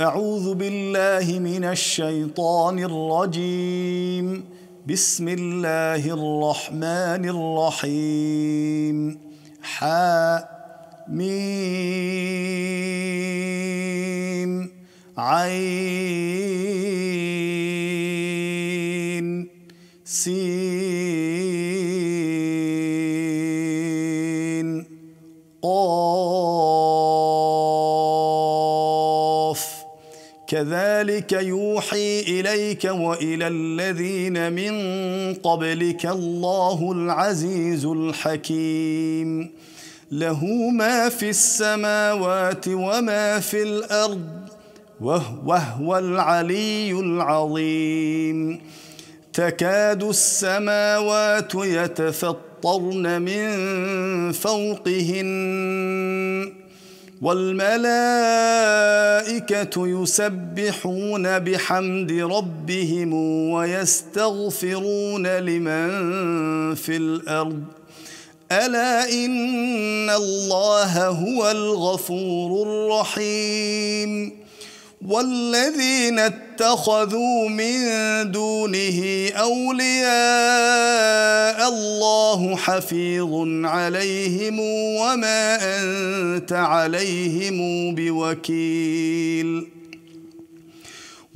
أعوذ بالله من الشيطان الرجيم بسم الله الرحمن الرحيم حاء ميم عين سين كذلك يوحي إليك وإلى الذين من قبلك الله العزيز الحكيم له ما في السماوات وما في الأرض وهو العلي العظيم تكاد السماوات يتفطرن من فوقهن والملائكة يسبحون بحمد ربهم ويستغفرون لمن في الأرض ألا إن الله هو الغفور الرحيم والذين اتخذوا من دونه أولياء الله حفيظ عليهم وما انت عليهم بوكيل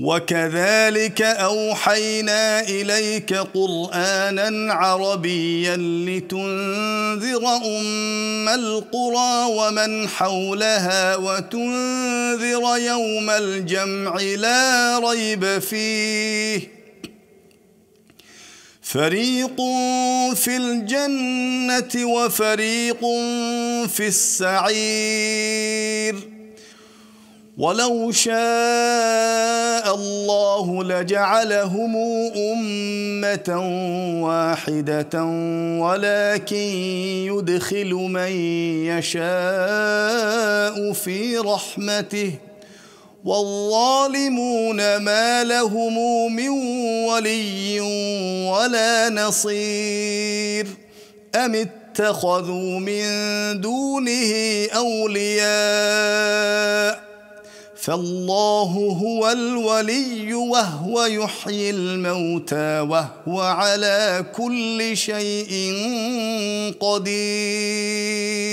وكذلك اوحينا اليك قرانا عربيا لتنذر ام القرى ومن حولها وتنذر يوم الجمع لا ريب فيه فريق في الجنة وفريق في السعير ولو شاء الله لجعلهم أمة واحدة ولكن يدخل من يشاء في رحمته والظالمون ما لهم من ولي ولا نصير أم اتخذوا من دونه أولياء فالله هو الولي وهو يحيي الموتى وهو على كل شيء قدير